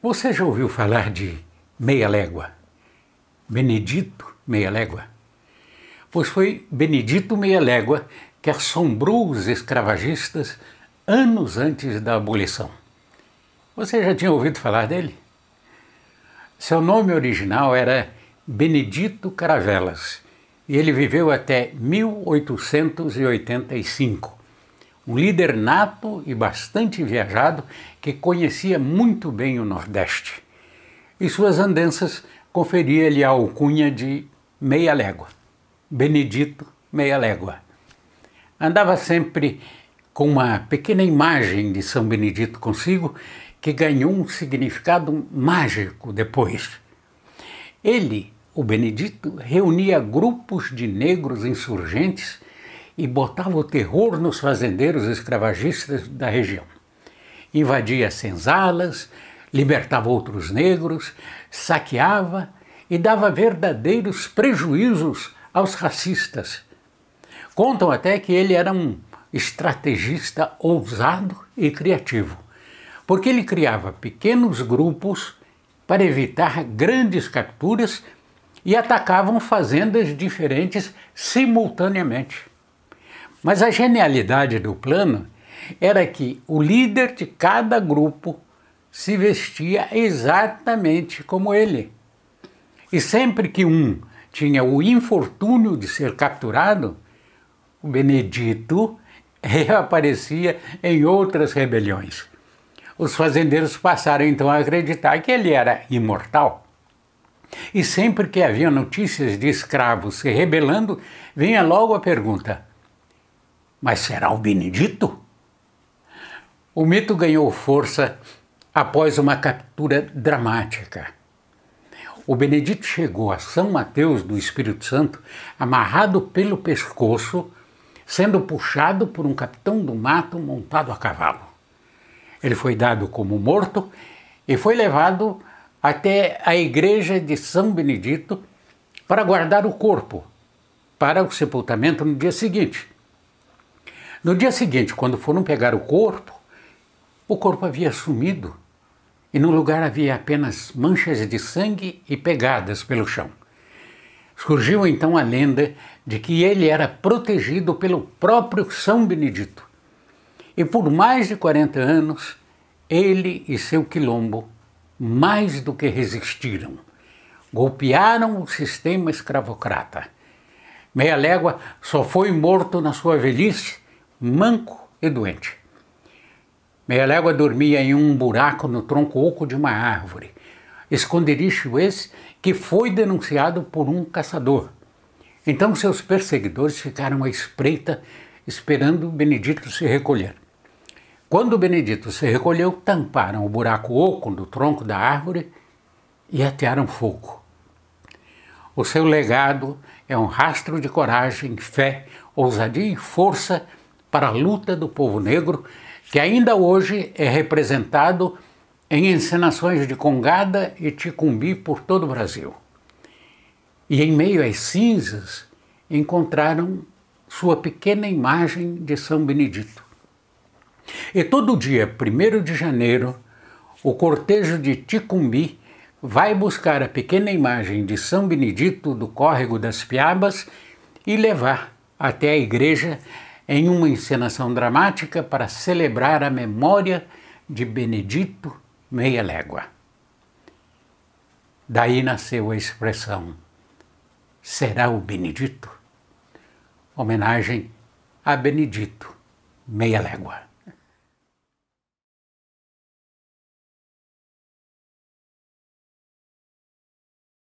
Você já ouviu falar de Meia Légua? Benedito Meia Légua? Pois foi Benedito Meia Légua que assombrou os escravagistas anos antes da abolição. Você já tinha ouvido falar dele? Seu nome original era Benedito Caravelas e ele viveu até 1885 um líder nato e bastante viajado que conhecia muito bem o Nordeste. E suas andanças conferia-lhe a alcunha de Meia Légua, Benedito Meia Légua. Andava sempre com uma pequena imagem de São Benedito consigo que ganhou um significado mágico depois. Ele, o Benedito, reunia grupos de negros insurgentes e botava o terror nos fazendeiros escravagistas da região. Invadia senzalas, libertava outros negros, saqueava e dava verdadeiros prejuízos aos racistas. Contam até que ele era um estrategista ousado e criativo, porque ele criava pequenos grupos para evitar grandes capturas e atacavam fazendas diferentes simultaneamente. Mas a genialidade do plano era que o líder de cada grupo se vestia exatamente como ele. E sempre que um tinha o infortúnio de ser capturado, o Benedito reaparecia em outras rebeliões. Os fazendeiros passaram então a acreditar que ele era imortal. E sempre que havia notícias de escravos se rebelando, vinha logo a pergunta: mas será o Benedito? O mito ganhou força após uma captura dramática. O Benedito chegou a São Mateus do Espírito Santo amarrado pelo pescoço, sendo puxado por um capitão do mato montado a cavalo. Ele foi dado como morto e foi levado até a igreja de São Benedito para guardar o corpo para o sepultamento no dia seguinte. No dia seguinte, quando foram pegar o corpo, o corpo havia sumido e no lugar havia apenas manchas de sangue e pegadas pelo chão. Surgiu então a lenda de que ele era protegido pelo próprio São Benedito. E por mais de 40 anos, ele e seu quilombo mais do que resistiram. Golpearam o sistema escravocrata. Meia Légua só foi morto na sua velhice manco e doente. Meia Légua dormia em um buraco no tronco oco de uma árvore, esconderijo esse que foi denunciado por um caçador. Então seus perseguidores ficaram à espreita, esperando Benedito se recolher. Quando Benedito se recolheu, tamparam o buraco oco do tronco da árvore e atearam fogo. O seu legado é um rastro de coragem, fé, ousadia e força para a luta do povo negro, que ainda hoje é representado em encenações de congada e ticumbi por todo o Brasil. E em meio às cinzas encontraram sua pequena imagem de São Benedito. E todo dia, 1 de janeiro, o cortejo de Ticumbi vai buscar a pequena imagem de São Benedito do Córrego das Piabas e levar até a igreja em uma encenação dramática para celebrar a memória de Benedito Meia Légua. Daí nasceu a expressão Será o Benedito? Homenagem a Benedito Meia Légua.